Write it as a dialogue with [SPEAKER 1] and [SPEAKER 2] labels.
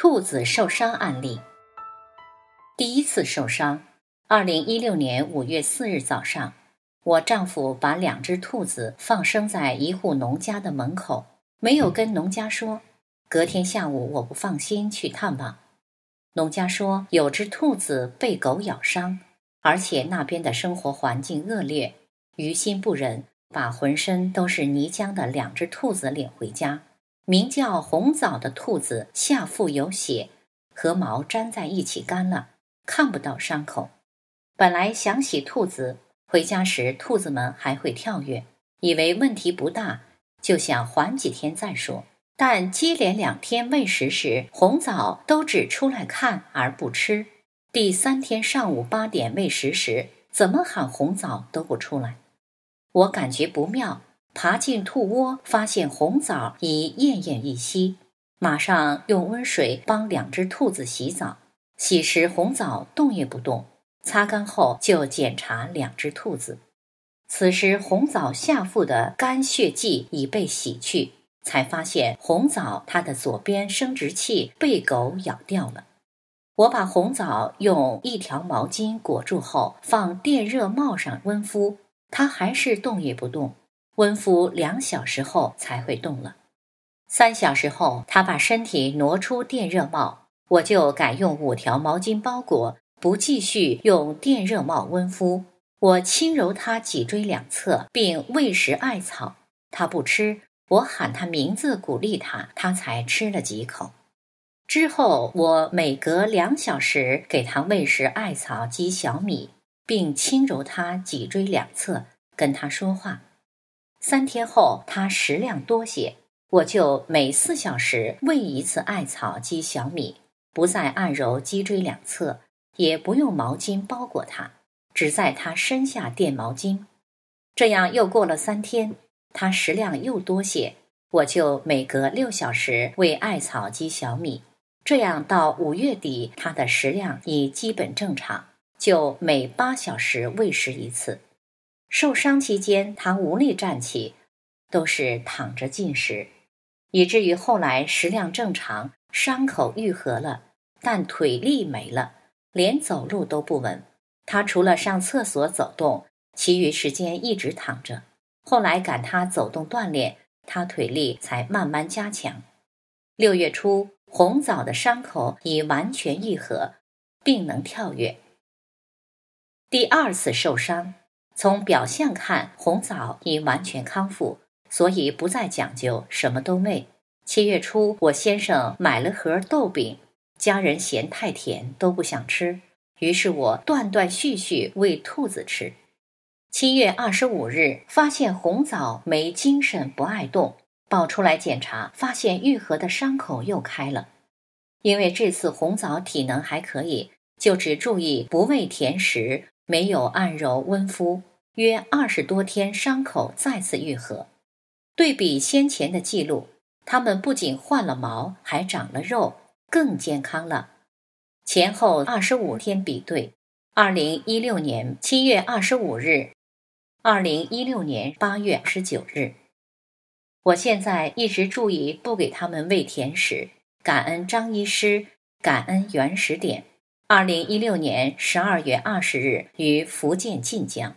[SPEAKER 1] 兔子受伤案例。第一次受伤，二零一六年五月四日早上，我丈夫把两只兔子放生在一户农家的门口，没有跟农家说。隔天下午，我不放心去探望，农家说有只兔子被狗咬伤，而且那边的生活环境恶劣，于心不忍，把浑身都是泥浆的两只兔子领回家。名叫红枣的兔子下腹有血，和毛粘在一起干了，看不到伤口。本来想洗兔子，回家时兔子们还会跳跃，以为问题不大，就想缓几天再说。但接连两天喂食时，红枣都只出来看而不吃。第三天上午八点喂食时，怎么喊红枣都不出来，我感觉不妙。爬进兔窝，发现红枣已奄奄一息。马上用温水帮两只兔子洗澡。洗时红枣动也不动。擦干后就检查两只兔子。此时红枣下腹的干血迹已被洗去，才发现红枣它的左边生殖器被狗咬掉了。我把红枣用一条毛巾裹住后，放电热帽上温敷。它还是动也不动。温敷两小时后才会动了，三小时后，他把身体挪出电热帽，我就改用五条毛巾包裹，不继续用电热帽温敷。我轻揉他脊椎两侧，并喂食艾草，他不吃，我喊他名字鼓励他，他才吃了几口。之后，我每隔两小时给他喂食艾草及小米，并轻揉他脊椎两侧，跟他说话。三天后，它食量多些，我就每四小时喂一次艾草及小米，不再按揉脊椎两侧，也不用毛巾包裹它，只在它身下垫毛巾。这样又过了三天，它食量又多些，我就每隔六小时喂艾草及小米。这样到五月底，它的食量已基本正常，就每八小时喂食一次。受伤期间，他无力站起，都是躺着进食，以至于后来食量正常，伤口愈合了，但腿力没了，连走路都不稳。他除了上厕所走动，其余时间一直躺着。后来赶他走动锻炼，他腿力才慢慢加强。六月初，红枣的伤口已完全愈合，并能跳跃。第二次受伤。从表现看，红枣已完全康复，所以不再讲究什么都喂。七月初，我先生买了盒豆饼，家人嫌太甜，都不想吃，于是我断断续续喂兔子吃。七月二十五日，发现红枣没精神，不爱动，抱出来检查，发现愈合的伤口又开了。因为这次红枣体能还可以，就只注意不喂甜食。没有按揉温敷，约二十多天伤口再次愈合。对比先前的记录，它们不仅换了毛，还长了肉，更健康了。前后二十五天比对：二零一六年七月二十五日，二零一六年八月十九日。我现在一直注意不给他们喂甜食。感恩张医师，感恩原始点。二零一六年十二月二十日，于福建晋江。